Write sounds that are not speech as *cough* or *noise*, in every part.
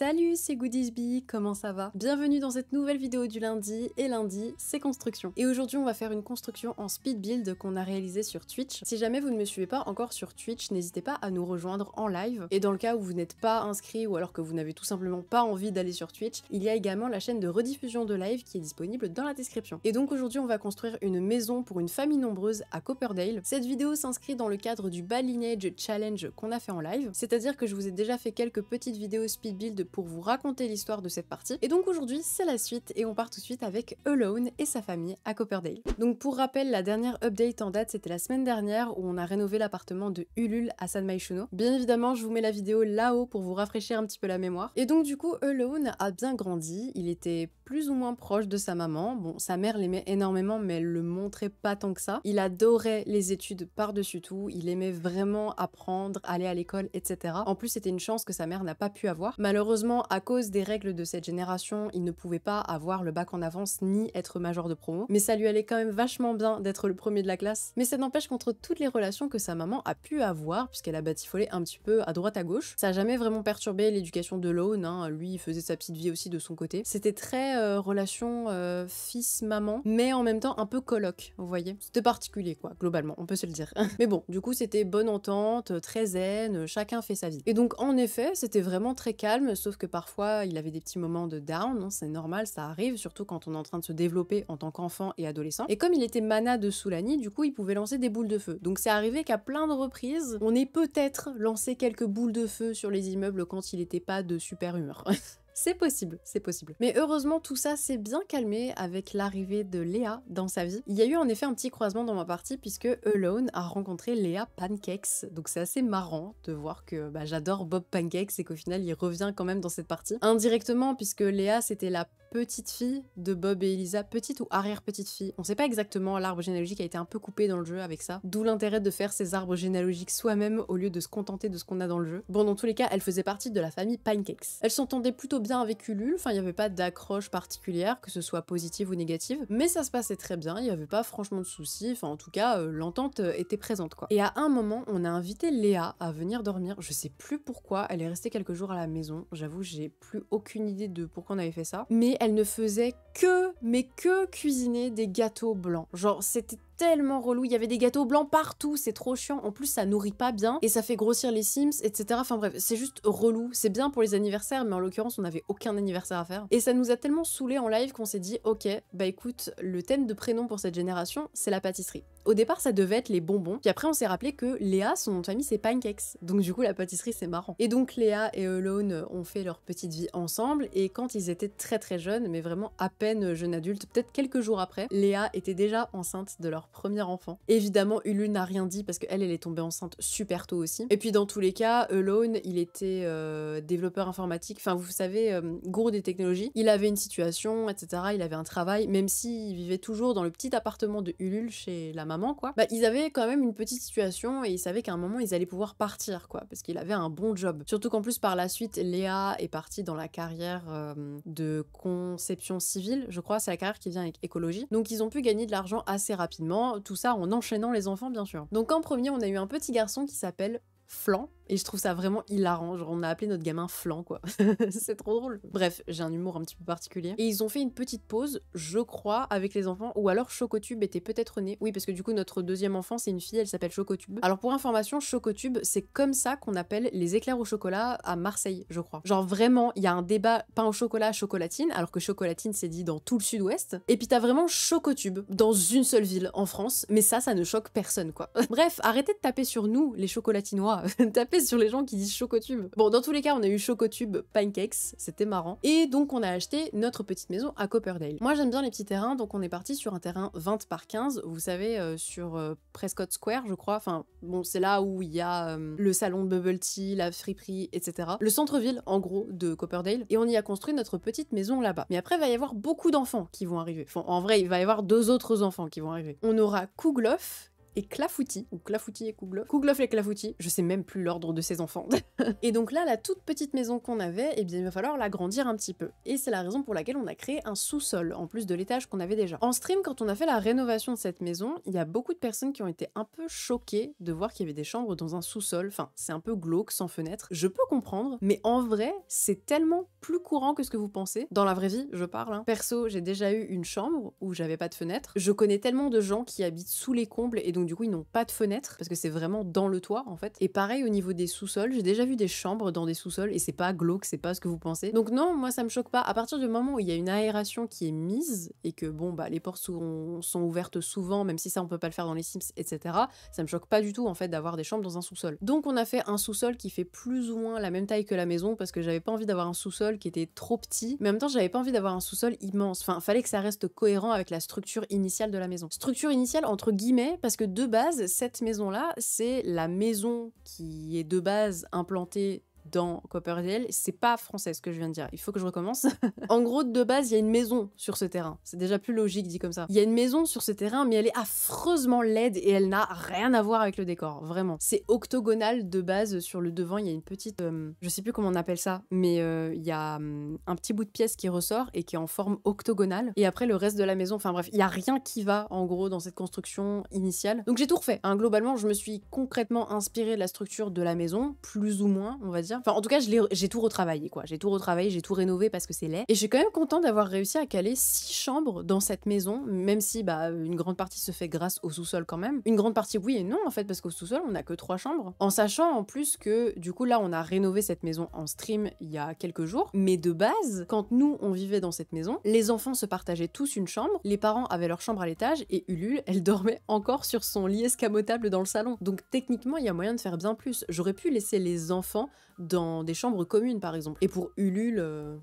Salut, c'est Goodiesby, comment ça va Bienvenue dans cette nouvelle vidéo du lundi, et lundi, c'est construction. Et aujourd'hui, on va faire une construction en speed build qu'on a réalisée sur Twitch. Si jamais vous ne me suivez pas encore sur Twitch, n'hésitez pas à nous rejoindre en live. Et dans le cas où vous n'êtes pas inscrit ou alors que vous n'avez tout simplement pas envie d'aller sur Twitch, il y a également la chaîne de rediffusion de live qui est disponible dans la description. Et donc aujourd'hui, on va construire une maison pour une famille nombreuse à Copperdale. Cette vidéo s'inscrit dans le cadre du Balinage Challenge qu'on a fait en live, c'est-à-dire que je vous ai déjà fait quelques petites vidéos speed build pour vous raconter l'histoire de cette partie. Et donc aujourd'hui, c'est la suite et on part tout de suite avec Alone et sa famille à Copperdale. Donc pour rappel, la dernière update en date, c'était la semaine dernière où on a rénové l'appartement de Ulule à San Maishuno. Bien évidemment, je vous mets la vidéo là-haut pour vous rafraîchir un petit peu la mémoire. Et donc du coup, Alone a bien grandi, il était plus ou moins proche de sa maman. Bon, sa mère l'aimait énormément, mais elle le montrait pas tant que ça. Il adorait les études par-dessus tout, il aimait vraiment apprendre, aller à l'école, etc. En plus, c'était une chance que sa mère n'a pas pu avoir. Malheureusement, Malheureusement, à cause des règles de cette génération, il ne pouvait pas avoir le bac en avance ni être major de promo, mais ça lui allait quand même vachement bien d'être le premier de la classe. Mais ça n'empêche qu'entre toutes les relations que sa maman a pu avoir, puisqu'elle a batifolé un petit peu à droite à gauche, ça n'a jamais vraiment perturbé l'éducation de Lone, hein. lui il faisait sa petite vie aussi de son côté. C'était très euh, relation euh, fils-maman, mais en même temps un peu coloc, vous voyez. C'était particulier quoi, globalement, on peut se le dire. *laughs* mais bon, du coup c'était bonne entente, très zen, chacun fait sa vie. Et donc en effet, c'était vraiment très calme, sauf que parfois il avait des petits moments de down, Non, hein, c'est normal, ça arrive, surtout quand on est en train de se développer en tant qu'enfant et adolescent. Et comme il était mana de Soulani, du coup il pouvait lancer des boules de feu. Donc c'est arrivé qu'à plein de reprises, on ait peut-être lancé quelques boules de feu sur les immeubles quand il n'était pas de super humeur. *laughs* C'est possible, c'est possible. Mais heureusement, tout ça s'est bien calmé avec l'arrivée de Léa dans sa vie. Il y a eu en effet un petit croisement dans ma partie puisque Alone a rencontré Léa Pancakes. Donc c'est assez marrant de voir que bah, j'adore Bob Pancakes et qu'au final il revient quand même dans cette partie. Indirectement, puisque Léa c'était la petite fille de Bob et Elisa, petite ou arrière-petite fille. On sait pas exactement, l'arbre généalogique a été un peu coupé dans le jeu avec ça, d'où l'intérêt de faire ces arbres généalogiques soi-même au lieu de se contenter de ce qu'on a dans le jeu. Bon, dans tous les cas, elle faisait partie de la famille Pancakes. Elle s'entendait plutôt bien avec Ulule, enfin, il n'y avait pas d'accroche particulière, que ce soit positive ou négative, mais ça se passait très bien, il n'y avait pas franchement de soucis, enfin, en tout cas, euh, l'entente euh, était présente, quoi. Et à un moment, on a invité Léa à venir dormir, je sais plus pourquoi, elle est restée quelques jours à la maison, j'avoue, j'ai plus aucune idée de pourquoi on avait fait ça, mais elle ne faisait que, mais que cuisiner des gâteaux blancs. Genre, c'était tellement relou. Il y avait des gâteaux blancs partout, c'est trop chiant. En plus, ça nourrit pas bien et ça fait grossir les Sims, etc. Enfin bref, c'est juste relou. C'est bien pour les anniversaires, mais en l'occurrence, on n'avait aucun anniversaire à faire. Et ça nous a tellement saoulé en live qu'on s'est dit, ok, bah écoute, le thème de prénom pour cette génération, c'est la pâtisserie. Au départ, ça devait être les bonbons, puis après, on s'est rappelé que Léa, son nom de famille, c'est Pancakes. Donc du coup, la pâtisserie, c'est marrant. Et donc, Léa et Alone ont fait leur petite vie ensemble, et quand ils étaient très très jeunes, mais vraiment à peine jeunes adultes, peut-être quelques jours après, Léa était déjà enceinte de leur premier enfant. Évidemment, Ulule n'a rien dit parce qu'elle, elle est tombée enceinte super tôt aussi. Et puis dans tous les cas, Alone, il était euh, développeur informatique, enfin vous savez, euh, gourou des technologies. Il avait une situation, etc. Il avait un travail, même s'il vivait toujours dans le petit appartement de Ulule chez la maman, quoi. Bah, ils avaient quand même une petite situation et ils savaient qu'à un moment, ils allaient pouvoir partir, quoi, parce qu'il avait un bon job. Surtout qu'en plus, par la suite, Léa est partie dans la carrière euh, de conception civile, je crois, c'est la carrière qui vient avec écologie. Donc ils ont pu gagner de l'argent assez rapidement tout ça en enchaînant les enfants bien sûr. Donc en premier, on a eu un petit garçon qui s'appelle Flan, et je trouve ça vraiment hilarant. Genre, on a appelé notre gamin flan, quoi. *laughs* c'est trop drôle. Bref, j'ai un humour un petit peu particulier. Et ils ont fait une petite pause, je crois, avec les enfants. Ou alors Chocotube était peut-être né. Oui, parce que du coup, notre deuxième enfant, c'est une fille, elle s'appelle Chocotube. Alors, pour information, Chocotube, c'est comme ça qu'on appelle les éclairs au chocolat à Marseille, je crois. Genre, vraiment, il y a un débat pain au chocolat, chocolatine, alors que chocolatine, c'est dit dans tout le sud-ouest. Et puis, t'as vraiment Chocotube dans une seule ville en France. Mais ça, ça ne choque personne, quoi. *laughs* Bref, arrêtez de taper sur nous, les chocolatinois. *laughs* sur les gens qui disent Chocotube. Bon, dans tous les cas, on a eu Chocotube Pancakes, c'était marrant. Et donc, on a acheté notre petite maison à Copperdale. Moi, j'aime bien les petits terrains, donc on est parti sur un terrain 20 par 15, vous savez, euh, sur euh, Prescott Square, je crois. Enfin, bon, c'est là où il y a euh, le salon de bubble tea, la friperie, etc. Le centre-ville, en gros, de Copperdale. Et on y a construit notre petite maison là-bas. Mais après, il va y avoir beaucoup d'enfants qui vont arriver. Enfin, en vrai, il va y avoir deux autres enfants qui vont arriver. On aura Kougloff, et Clafouti, ou Clafouti et Kouglof. Kouglof et Clafouti, je sais même plus l'ordre de ses enfants. *laughs* et donc là, la toute petite maison qu'on avait, eh bien, il va falloir l'agrandir un petit peu. Et c'est la raison pour laquelle on a créé un sous-sol, en plus de l'étage qu'on avait déjà. En stream, quand on a fait la rénovation de cette maison, il y a beaucoup de personnes qui ont été un peu choquées de voir qu'il y avait des chambres dans un sous-sol. Enfin, c'est un peu glauque, sans fenêtre. Je peux comprendre, mais en vrai, c'est tellement plus courant que ce que vous pensez. Dans la vraie vie, je parle. Hein. Perso, j'ai déjà eu une chambre où j'avais pas de fenêtre. Je connais tellement de gens qui habitent sous les combles et donc du coup ils n'ont pas de fenêtre parce que c'est vraiment dans le toit en fait. Et pareil au niveau des sous-sols, j'ai déjà vu des chambres dans des sous-sols et c'est pas glauque, c'est pas ce que vous pensez. Donc non, moi ça me choque pas. À partir du moment où il y a une aération qui est mise et que bon bah les portes sont, sont ouvertes souvent, même si ça on peut pas le faire dans les Sims, etc. Ça me choque pas du tout en fait d'avoir des chambres dans un sous-sol. Donc on a fait un sous-sol qui fait plus ou moins la même taille que la maison parce que j'avais pas envie d'avoir un sous-sol qui était trop petit, mais en même temps j'avais pas envie d'avoir un sous-sol immense. Enfin fallait que ça reste cohérent avec la structure initiale de la maison. Structure initiale entre guillemets parce que de base, cette maison-là, c'est la maison qui est de base implantée dans Copperdale. C'est pas français ce que je viens de dire. Il faut que je recommence. *laughs* en gros, de base, il y a une maison sur ce terrain. C'est déjà plus logique dit comme ça. Il y a une maison sur ce terrain, mais elle est affreusement laide et elle n'a rien à voir avec le décor. Vraiment. C'est octogonal de base. Sur le devant, il y a une petite. Euh, je sais plus comment on appelle ça, mais euh, il y a mm, un petit bout de pièce qui ressort et qui est en forme octogonale. Et après, le reste de la maison. Enfin bref, il y a rien qui va en gros dans cette construction initiale. Donc j'ai tout refait. Hein. Globalement, je me suis concrètement inspirée de la structure de la maison, plus ou moins, on va dire Enfin, en tout cas, j'ai tout retravaillé, quoi. J'ai tout retravaillé, j'ai tout rénové parce que c'est laid. Et je suis quand même contente d'avoir réussi à caler six chambres dans cette maison, même si bah, une grande partie se fait grâce au sous-sol quand même. Une grande partie, oui et non, en fait, parce qu'au sous-sol, on n'a que trois chambres. En sachant en plus que, du coup, là, on a rénové cette maison en stream il y a quelques jours. Mais de base, quand nous, on vivait dans cette maison, les enfants se partageaient tous une chambre, les parents avaient leur chambre à l'étage et Ulule, elle dormait encore sur son lit escamotable dans le salon. Donc techniquement, il y a moyen de faire bien plus. J'aurais pu laisser les enfants dans des chambres communes, par exemple. Et pour Ulule, euh,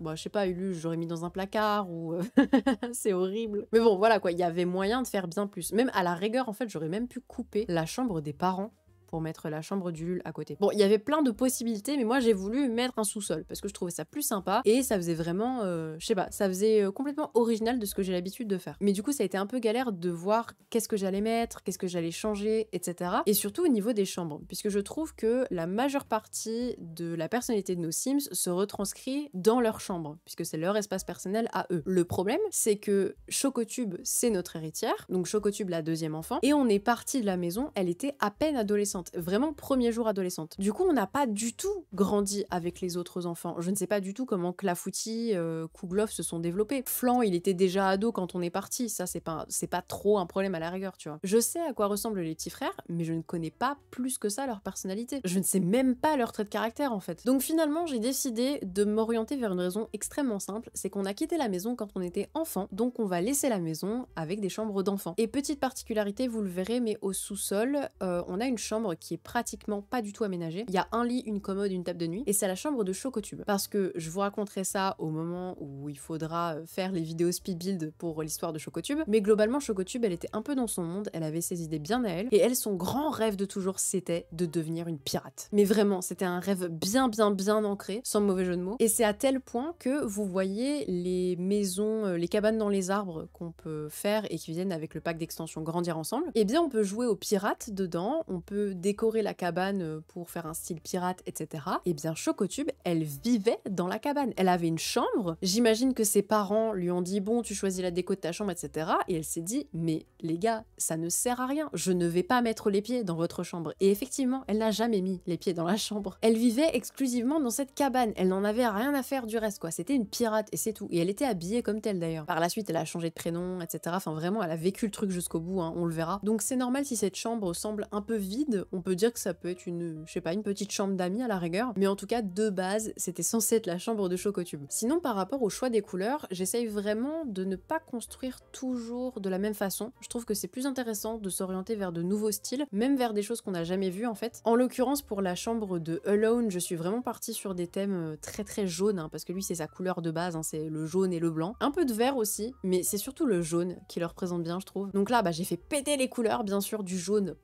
bah, je sais pas, Ulule, j'aurais mis dans un placard ou. Euh, *laughs* c'est horrible. Mais bon, voilà quoi, il y avait moyen de faire bien plus. Même à la rigueur, en fait, j'aurais même pu couper la chambre des parents pour mettre la chambre du Lul à côté. Bon, il y avait plein de possibilités, mais moi j'ai voulu mettre un sous-sol parce que je trouvais ça plus sympa et ça faisait vraiment, euh, je sais pas, ça faisait euh, complètement original de ce que j'ai l'habitude de faire. Mais du coup, ça a été un peu galère de voir qu'est-ce que j'allais mettre, qu'est-ce que j'allais changer, etc. Et surtout au niveau des chambres, puisque je trouve que la majeure partie de la personnalité de nos Sims se retranscrit dans leur chambre, puisque c'est leur espace personnel à eux. Le problème, c'est que Chocotube, c'est notre héritière, donc Chocotube, la deuxième enfant, et on est parti de la maison, elle était à peine adolescente vraiment premier jour adolescente. Du coup, on n'a pas du tout grandi avec les autres enfants. Je ne sais pas du tout comment Clafouti, euh, se sont développés. Flan, il était déjà ado quand on est parti. Ça, c'est pas, c'est pas trop un problème à la rigueur, tu vois. Je sais à quoi ressemblent les petits frères, mais je ne connais pas plus que ça leur personnalité. Je ne sais même pas leur trait de caractère, en fait. Donc finalement, j'ai décidé de m'orienter vers une raison extrêmement simple, c'est qu'on a quitté la maison quand on était enfant, donc on va laisser la maison avec des chambres d'enfants. Et petite particularité, vous le verrez, mais au sous-sol, euh, on a une chambre qui est pratiquement pas du tout aménagée. Il y a un lit, une commode, une table de nuit, et c'est la chambre de Chocotube. Parce que je vous raconterai ça au moment où il faudra faire les vidéos speed build pour l'histoire de Chocotube, mais globalement Chocotube, elle était un peu dans son monde, elle avait ses idées bien à elle, et elle, son grand rêve de toujours, c'était de devenir une pirate. Mais vraiment, c'était un rêve bien, bien, bien ancré, sans mauvais jeu de mots, et c'est à tel point que vous voyez les maisons, euh, les cabanes dans les arbres qu'on peut faire et qui viennent avec le pack d'extension Grandir ensemble, eh bien on peut jouer aux pirates dedans, on peut décorer la cabane euh, pour faire un style pirate, etc. Eh bien, Chocotube, elle vivait dans la cabane. Elle avait une chambre. J'imagine que ses parents lui ont dit bon, tu choisis la déco de ta chambre, etc. Et elle s'est dit mais les gars, ça ne sert à rien. Je ne vais pas mettre les pieds dans votre chambre. Et effectivement, elle n'a jamais mis les pieds dans la chambre. Elle vivait exclusivement dans cette cabane. Elle n'en avait rien à faire du reste, quoi. C'était une pirate et c'est tout. Et elle était habillée comme telle d'ailleurs. Par la suite, elle a changé de prénom, etc. Enfin, vraiment, elle a vécu le truc jusqu'au bout. Hein. on le verra. Donc c'est normal si cette chambre semble un peu vide on peut dire que ça peut être une, je sais pas, une petite chambre d'amis à la rigueur, mais en tout cas, de base, c'était censé être la chambre de Chocotube. Sinon, par rapport au choix des couleurs, j'essaye vraiment de ne pas construire toujours de la même façon. Je trouve que c'est plus intéressant de s'orienter vers de nouveaux styles, même vers des choses qu'on n'a jamais vues en fait. En l'occurrence, pour la chambre de Alone, je suis vraiment partie sur des thèmes euh, très très jaunes, hein, parce que lui, c'est sa couleur de base, hein, c'est le jaune et le blanc. Un peu de vert aussi, mais c'est surtout le jaune qui le représente bien, je trouve. Donc là, bah, j'ai fait péter les couleurs, bien sûr, du jaune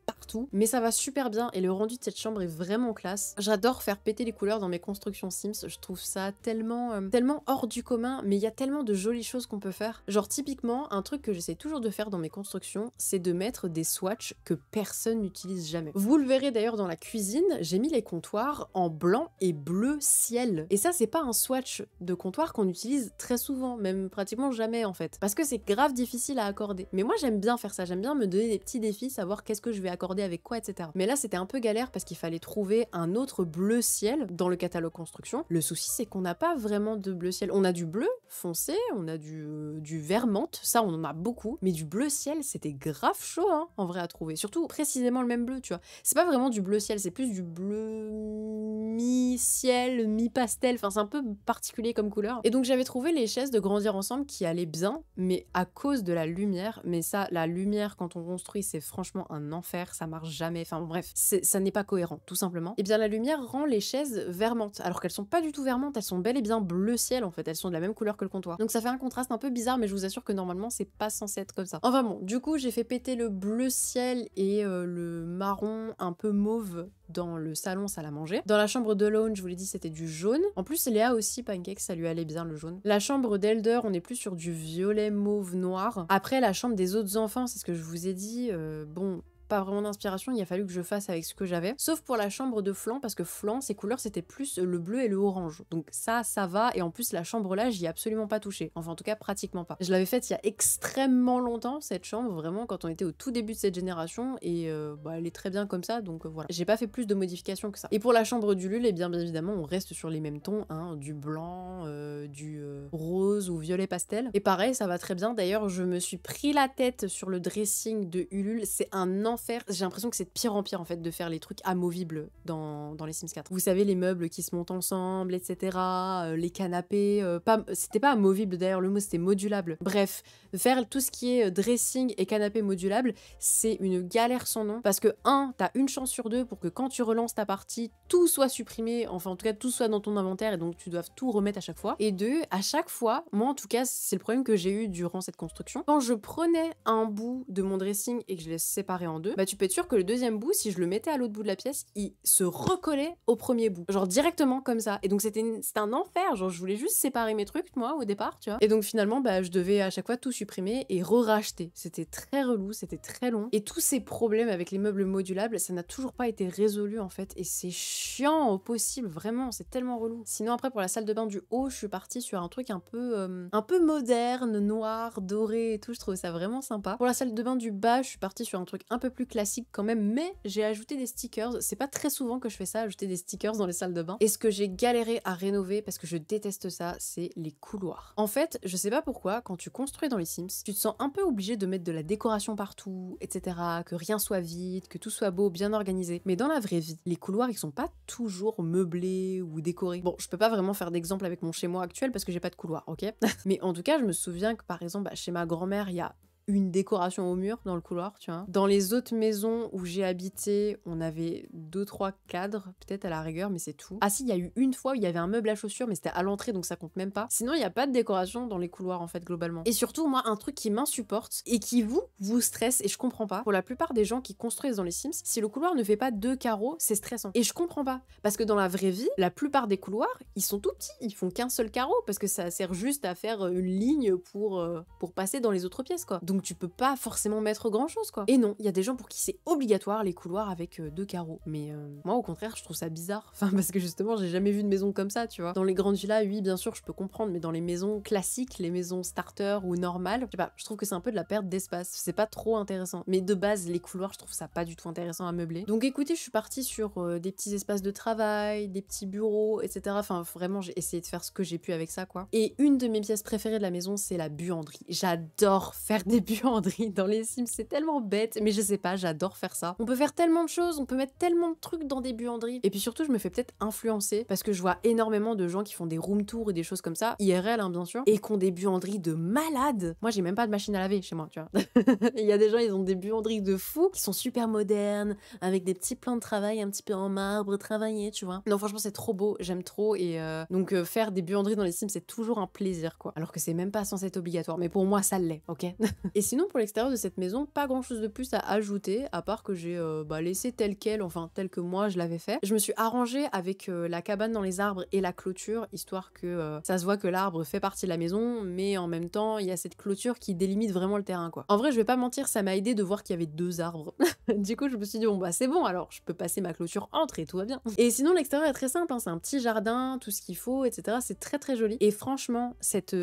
mais ça va super bien et le rendu de cette chambre est vraiment classe. J'adore faire péter les couleurs dans mes constructions Sims, je trouve ça tellement, euh, tellement hors du commun, mais il y a tellement de jolies choses qu'on peut faire. Genre typiquement, un truc que j'essaie toujours de faire dans mes constructions, c'est de mettre des swatchs que personne n'utilise jamais. Vous le verrez d'ailleurs dans la cuisine, j'ai mis les comptoirs en blanc et bleu ciel. Et ça, c'est pas un swatch de comptoir qu'on utilise très souvent, même pratiquement jamais en fait. Parce que c'est grave difficile à accorder. Mais moi, j'aime bien faire ça, j'aime bien me donner des petits défis, savoir qu'est-ce que je vais accorder avec quoi, etc. Mais là, c'était un peu galère parce qu'il fallait trouver un autre bleu ciel dans le catalogue construction. Le souci, c'est qu'on n'a pas vraiment de bleu ciel. On a du bleu foncé, on a du, euh, du vert menthe, ça, on en a beaucoup. Mais du bleu ciel, c'était grave chaud, hein, en vrai, à trouver. Surtout précisément le même bleu, tu vois. C'est pas vraiment du bleu ciel, c'est plus du bleu mi-ciel, mi-pastel. Enfin, c'est un peu particulier comme couleur. Et donc, j'avais trouvé les chaises de grandir ensemble qui allaient bien, mais à cause de la lumière. Mais ça, la lumière, quand on construit, c'est franchement un enfer ça marche jamais. Enfin bref, ça n'est pas cohérent, tout simplement. Et eh bien la lumière rend les chaises vermantes, alors qu'elles sont pas du tout vermantes, elles sont bel et bien bleu ciel en fait, elles sont de la même couleur que le comptoir. Donc ça fait un contraste un peu bizarre, mais je vous assure que normalement c'est pas censé être comme ça. Enfin bon, du coup j'ai fait péter le bleu ciel et euh, le marron un peu mauve dans le salon ça à manger. Dans la chambre de Lone, je vous l'ai dit, c'était du jaune. En plus, Léa aussi, Pancake, ça lui allait bien le jaune. La chambre d'Elder, on est plus sur du violet, mauve, noir. Après, la chambre des autres enfants, c'est ce que je vous ai dit. Euh, bon, pas vraiment d'inspiration, il a fallu que je fasse avec ce que j'avais. Sauf pour la chambre de Flan, parce que Flan, ses couleurs, c'était plus le bleu et le orange. Donc ça, ça va, et en plus la chambre là, j'y ai absolument pas touché. Enfin en tout cas, pratiquement pas. Je l'avais faite il y a extrêmement longtemps, cette chambre, vraiment quand on était au tout début de cette génération, et euh, bah, elle est très bien comme ça, donc euh, voilà. J'ai pas fait plus de modifications que ça. Et pour la chambre du et eh bien, bien évidemment, on reste sur les mêmes tons, hein, du blanc, euh, du rose ou violet pastel. Et pareil, ça va très bien. D'ailleurs, je me suis pris la tête sur le dressing de Ulule, c'est un an faire. J'ai l'impression que c'est de pire en pire en fait de faire les trucs amovibles dans, dans les Sims 4. Vous savez, les meubles qui se montent ensemble, etc. Euh, les canapés. Euh, c'était pas amovible d'ailleurs, le mot c'était modulable. Bref, faire tout ce qui est euh, dressing et canapé modulable, c'est une galère sans nom. Parce que, un, t'as une chance sur deux pour que quand tu relances ta partie, tout soit supprimé, enfin en tout cas tout soit dans ton inventaire et donc tu dois tout remettre à chaque fois. Et deux, à chaque fois, moi en tout cas, c'est le problème que j'ai eu durant cette construction. Quand je prenais un bout de mon dressing et que je l'ai séparé en deux, bah tu peux être sûr que le deuxième bout, si je le mettais à l'autre bout de la pièce, il se recollait au premier bout. Genre directement comme ça. Et donc c'était un enfer. Genre je voulais juste séparer mes trucs, moi, au départ, tu vois. Et donc finalement, bah je devais à chaque fois tout supprimer et re-racheter. C'était très relou, c'était très long. Et tous ces problèmes avec les meubles modulables, ça n'a toujours pas été résolu en fait. Et c'est chiant au possible, vraiment, c'est tellement relou. Sinon après pour la salle de bain du haut, je suis partie sur un truc un peu, euh, un peu moderne, noir, doré et tout. Je trouve ça vraiment sympa. Pour la salle de bain du bas, je suis partie sur un truc un peu plus plus classique quand même, mais j'ai ajouté des stickers. C'est pas très souvent que je fais ça, ajouter des stickers dans les salles de bain. Et ce que j'ai galéré à rénover parce que je déteste ça, c'est les couloirs. En fait, je sais pas pourquoi, quand tu construis dans les Sims, tu te sens un peu obligé de mettre de la décoration partout, etc., que rien soit vide, que tout soit beau, bien organisé. Mais dans la vraie vie, les couloirs, ils sont pas toujours meublés ou décorés. Bon, je peux pas vraiment faire d'exemple avec mon chez moi actuel parce que j'ai pas de couloir, ok *laughs* Mais en tout cas, je me souviens que par exemple, bah, chez ma grand-mère, il y a une décoration au mur dans le couloir, tu vois. Dans les autres maisons où j'ai habité, on avait deux trois cadres, peut-être à la rigueur, mais c'est tout. Ah si, il y a eu une fois où il y avait un meuble à chaussures, mais c'était à l'entrée, donc ça compte même pas. Sinon, il n'y a pas de décoration dans les couloirs en fait globalement. Et surtout, moi, un truc qui m'insupporte et qui vous vous stresse et je comprends pas. Pour la plupart des gens qui construisent dans les Sims, si le couloir ne fait pas deux carreaux, c'est stressant. Et je comprends pas parce que dans la vraie vie, la plupart des couloirs, ils sont tout petits, ils font qu'un seul carreau parce que ça sert juste à faire une ligne pour euh, pour passer dans les autres pièces quoi. Donc tu peux pas forcément mettre grand chose quoi. Et non, il y a des gens pour qui c'est obligatoire les couloirs avec euh, deux carreaux. Mais euh, moi au contraire, je trouve ça bizarre. *laughs* Enfin, parce que justement, j'ai jamais vu de maison comme ça, tu vois. Dans les grandes villas, oui, bien sûr, je peux comprendre, mais dans les maisons classiques, les maisons starter ou normales, je sais pas, je trouve que c'est un peu de la perte d'espace. C'est pas trop intéressant. Mais de base, les couloirs, je trouve ça pas du tout intéressant à meubler. Donc écoutez, je suis partie sur euh, des petits espaces de travail, des petits bureaux, etc. Enfin, vraiment, j'ai essayé de faire ce que j'ai pu avec ça, quoi. Et une de mes pièces préférées de la maison, c'est la buanderie. J'adore faire des buanderie dans les Sims, c'est tellement bête, mais je sais pas, j'adore faire ça. On peut faire tellement de choses, on peut mettre tellement de trucs dans des buanderies. Et puis surtout, je me fais peut-être influencer parce que je vois énormément de gens qui font des room tours et des choses comme ça, IRL hein, bien sûr, et qui ont des buanderies de malades. Moi, j'ai même pas de machine à laver chez moi, tu vois. *laughs* Il y a des gens, ils ont des buanderies de fous qui sont super modernes, avec des petits plans de travail un petit peu en marbre travaillé, tu vois. Non, franchement, c'est trop beau, j'aime trop. Et euh, donc, euh, faire des buanderies dans les Sims, c'est toujours un plaisir, quoi. Alors que c'est même pas censé être obligatoire, mais pour moi, ça l'est, ok *laughs* Et sinon, pour l'extérieur de cette maison, pas grand chose de plus à ajouter, à part que j'ai euh, bah, laissé tel quel, enfin tel que moi je l'avais fait. Je me suis arrangée avec euh, la cabane dans les arbres et la clôture, histoire que euh, ça se voit que l'arbre fait partie de la maison, mais en même temps, il y a cette clôture qui délimite vraiment le terrain, quoi. En vrai, je vais pas mentir, ça m'a aidé de voir qu'il y avait deux arbres. *laughs* du coup, je me suis dit, bon, bah c'est bon, alors je peux passer ma clôture entre et tout va bien. Et sinon, l'extérieur est très simple, hein, c'est un petit jardin, tout ce qu'il faut, etc. C'est très très joli. Et franchement, cette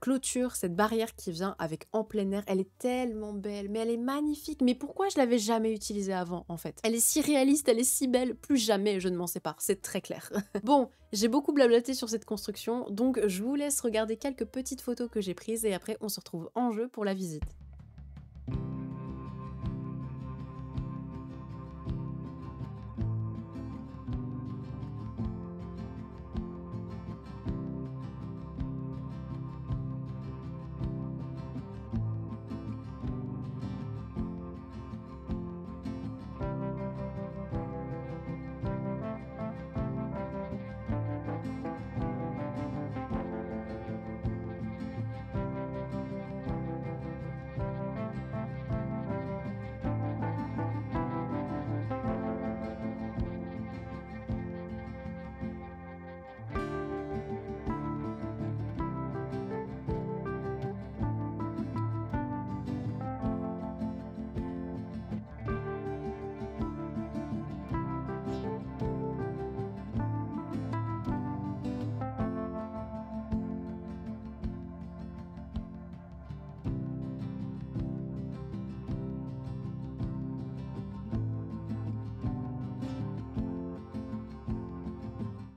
clôture, cette barrière qui vient avec en plein air, elle est tellement belle, mais elle est magnifique. Mais pourquoi je l'avais jamais utilisée avant, en fait Elle est si réaliste, elle est si belle. Plus jamais je ne m'en sépare, c'est très clair. *laughs* bon, j'ai beaucoup blablaté sur cette construction, donc je vous laisse regarder quelques petites photos que j'ai prises et après on se retrouve en jeu pour la visite.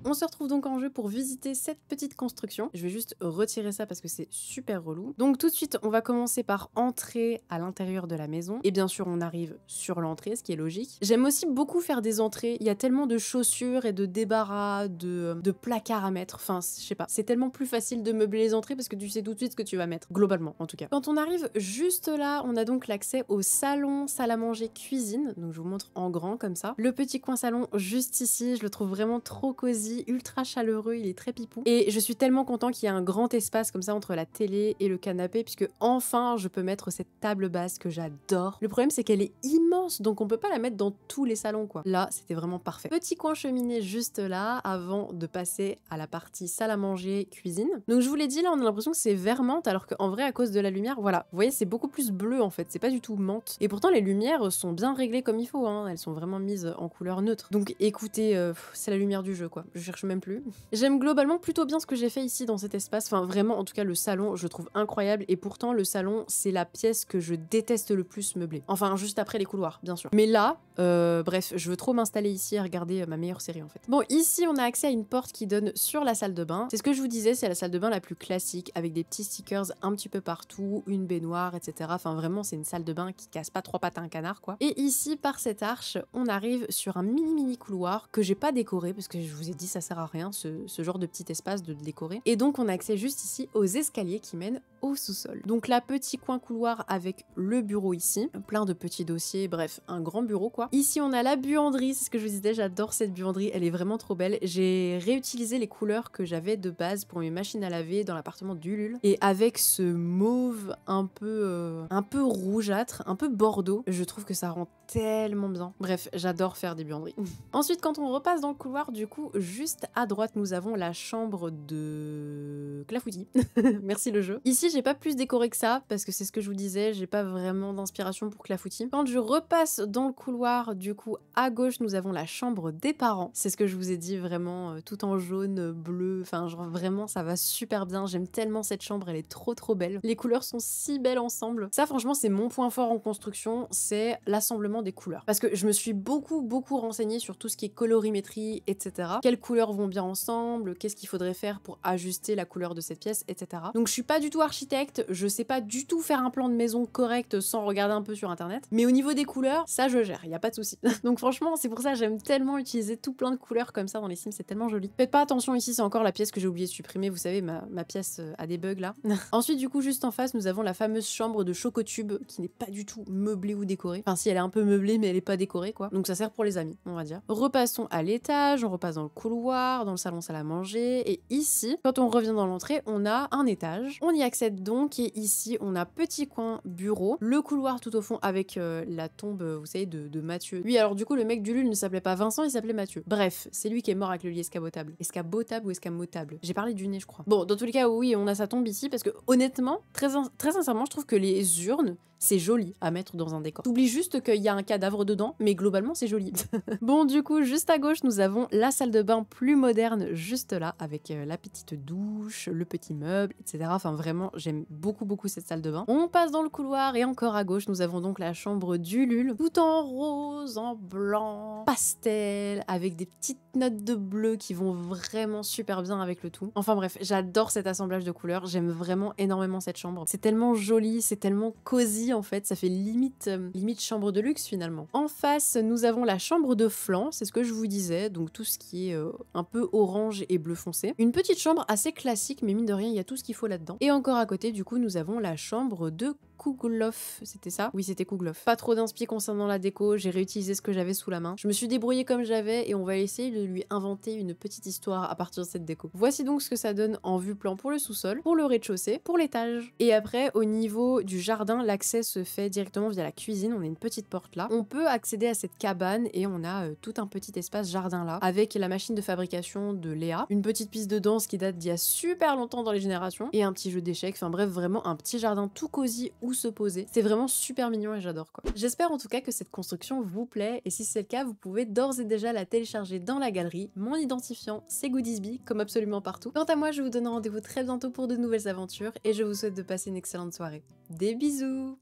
On se retrouve donc en jeu pour visiter cette petite construction. Je vais juste retirer ça parce que c'est super relou. Donc tout de suite, on va commencer par entrer à l'intérieur de la maison. Et bien sûr, on arrive sur l'entrée, ce qui est logique. J'aime aussi beaucoup faire des entrées. Il y a tellement de chaussures et de débarras, de, placards à mettre. Enfin, je sais pas. C'est tellement plus facile de meubler les entrées parce que tu sais tout de suite ce que tu vas mettre. Globalement, en tout cas. Quand on arrive juste là, on a donc l'accès au salon, salle à manger, cuisine. Donc je vous montre en grand comme ça. Le petit coin salon juste ici, je le trouve vraiment trop cosy ultra chaleureux, il est très pipou. Et je suis tellement content qu'il y ait un grand espace comme ça entre la télé et le canapé, puisque enfin je peux mettre cette table basse que j'adore. Le problème c'est qu'elle est immense, donc on peut pas la mettre dans tous les salons quoi. Là, c'était vraiment parfait. Petit coin cheminé juste là, avant de passer à la partie salle à manger, cuisine. Donc je vous l'ai dit, là on a l'impression que c'est vert alors qu'en vrai à cause de la lumière, voilà. Vous voyez, c'est beaucoup plus bleu en fait, c'est pas du tout menthe. Et pourtant les lumières sont bien réglées comme il faut, hein. elles sont vraiment mises en couleur neutre. Donc écoutez, euh, c'est la lumière du jeu quoi cherche même plus. J'aime globalement plutôt bien ce que j'ai fait ici dans cet espace. Enfin, vraiment, en tout cas, le salon, je trouve incroyable. Et pourtant, le salon, c'est la pièce que je déteste le plus meubler. Enfin, juste après les couloirs, bien sûr. Mais là, euh, bref, je veux trop m'installer ici et regarder euh, ma meilleure série, en fait. Bon, ici, on a accès à une porte qui donne sur la salle de bain. C'est ce que je vous disais, c'est la salle de bain la plus classique, avec des petits stickers un petit peu partout, une baignoire, etc. Enfin, vraiment, c'est une salle de bain qui casse pas trois pattes à un canard, quoi. Et ici, par cette arche, on arrive sur un mini mini couloir que j'ai pas décoré parce que je vous ai dit ça sert à rien ce, genre de petit espace de décorer. Et donc on a accès juste ici aux escaliers qui mènent au sous-sol. Donc là, petit coin couloir avec le bureau ici, plein de petits dossiers, bref, un grand bureau quoi. Ici on a la buanderie, c'est ce que je vous disais, j'adore cette buanderie, elle est vraiment trop belle. J'ai réutilisé les couleurs que j'avais de base pour mes machines à laver dans l'appartement d'Ulule. Et avec ce mauve un peu, euh, un peu rougeâtre, un peu bordeaux, je trouve que ça rend tellement bien. Bref, j'adore faire des buanderies. *laughs* Ensuite, quand on repasse dans le couloir, du coup, juste à droite, nous avons la chambre de Clafoutis. *laughs* Merci le jeu. Ici, j'ai pas plus décoré que ça, parce que c'est ce que je vous disais, j'ai pas vraiment d'inspiration pour Clafouti. Quand je repasse dans le couloir, du coup, à gauche, nous avons la chambre des parents. C'est ce que je vous ai dit, vraiment, euh, tout en jaune, bleu, enfin, genre vraiment, ça va super bien. J'aime tellement cette chambre, elle est trop trop belle. Les couleurs sont si belles ensemble. Ça, franchement, c'est mon point fort en construction, c'est l'assemblement des couleurs. Parce que je me suis beaucoup, beaucoup renseignée sur tout ce qui est colorimétrie, etc. Quelle couleur vont bien ensemble, qu'est-ce qu'il faudrait faire pour ajuster la couleur de cette pièce, etc. Donc je suis pas du tout architecte, je sais pas du tout faire un plan de maison correct sans regarder un peu sur internet, mais au niveau des couleurs, ça je gère, il y a pas de souci. *laughs* Donc franchement, c'est pour ça j'aime tellement utiliser tout plein de couleurs comme ça dans les Sims, c'est tellement joli. Faites pas attention ici, c'est encore la pièce que j'ai oublié de supprimer, vous savez, ma, pièce euh, a des bugs là. *laughs* Ensuite du coup, juste en face, nous avons la fameuse chambre de Chocotube qui n'est pas du tout meublée ou décorée. Enfin si, elle est un peu meublée mais elle est pas décorée quoi. Donc ça sert pour les amis, on va dire. Repassons à l'étage, on repasse dans le couloir dans le salon salle à manger. Et ici, quand on revient dans l'entrée, on a un étage. On y accède donc et ici, on a petit coin bureau, le couloir tout au fond avec euh, la tombe, euh, vous savez, de, de, Mathieu. Oui, alors du coup, le mec du Lul ne s'appelait pas Vincent, il s'appelait Mathieu. Bref, c'est lui qui est mort avec le lit escabotable. Escabotable ou escamotable J'ai parlé du nez, je crois. Bon, dans tous les cas, oui, on a sa tombe ici parce que honnêtement, très, très sincèrement, je trouve que les urnes, c'est joli à mettre dans un décor. oublie juste qu'il y a un cadavre dedans, mais globalement, c'est joli. *laughs* bon, du coup, juste à gauche, nous avons la salle de bain plus moderne juste là, avec euh, la petite douche, le petit meuble, etc. Enfin vraiment, j'aime beaucoup beaucoup cette salle de bain. On passe dans le couloir et encore à gauche, nous avons donc la chambre d'Ulule, tout en rose, en blanc, pastel, avec des petites notes de bleu qui vont vraiment super bien avec le tout. Enfin bref, j'adore cet assemblage de couleurs, j'aime vraiment énormément cette chambre. C'est tellement joli, c'est tellement cosy en fait, ça fait limite, euh, limite chambre de luxe finalement. En face, nous avons la chambre de flanc, c'est ce que je vous disais, donc tout ce qui est euh, un peu orange et bleu foncé. Une petite chambre assez classique, mais mine de rien, il y a tout ce qu'il faut là-dedans. Et encore à côté, du coup, nous avons la chambre de Kugloff, c'était ça Oui, c'était Kugloff. Pas trop d'inspi concernant la déco, j'ai réutilisé ce que j'avais sous la main. Je me suis débrouillée comme j'avais et on va essayer de lui inventer une petite histoire à partir de cette déco. Voici donc ce que ça donne en vue plan pour le sous-sol, pour le rez-de-chaussée, pour l'étage. Et après, au niveau du jardin, l'accès se fait directement via la cuisine, on a une petite porte là. On peut accéder à cette cabane et on a euh, tout un petit espace jardin là, avec la machine de fabrication de Léa, une petite piste de danse qui date d'il y a super longtemps dans les générations, et un petit jeu d'échecs, enfin bref, vraiment un petit jardin tout cosy se poser. C'est vraiment super mignon et j'adore quoi. J'espère en tout cas que cette construction vous plaît et si c'est le cas, vous pouvez d'ores et déjà la télécharger dans la galerie. Mon identifiant, c'est Goodiesby, comme absolument partout. Quant à moi, je vous donne rendez-vous très bientôt pour de nouvelles aventures et je vous souhaite de passer une excellente soirée. Des bisous